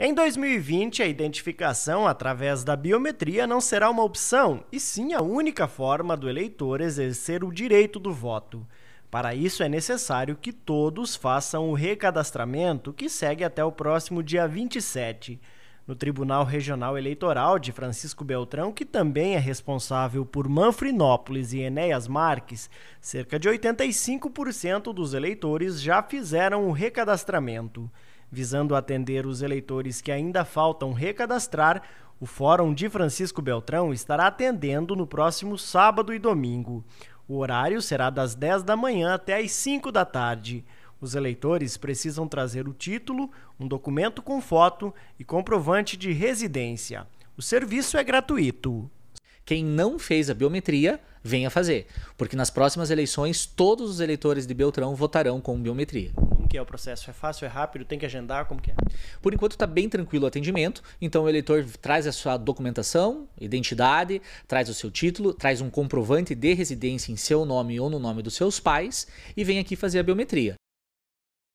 Em 2020, a identificação através da biometria não será uma opção, e sim a única forma do eleitor exercer o direito do voto. Para isso, é necessário que todos façam o recadastramento, que segue até o próximo dia 27. No Tribunal Regional Eleitoral de Francisco Beltrão, que também é responsável por Manfrinópolis e Enéas Marques, cerca de 85% dos eleitores já fizeram o recadastramento visando atender os eleitores que ainda faltam recadastrar, o Fórum de Francisco Beltrão estará atendendo no próximo sábado e domingo. O horário será das 10 da manhã até as 5 da tarde. Os eleitores precisam trazer o título, um documento com foto e comprovante de residência. O serviço é gratuito. Quem não fez a biometria, venha fazer, porque nas próximas eleições todos os eleitores de Beltrão votarão com biometria. O que é o processo? É fácil, é rápido? Tem que agendar? Como que é? Por enquanto está bem tranquilo o atendimento. Então o eleitor traz a sua documentação, identidade, traz o seu título, traz um comprovante de residência em seu nome ou no nome dos seus pais e vem aqui fazer a biometria.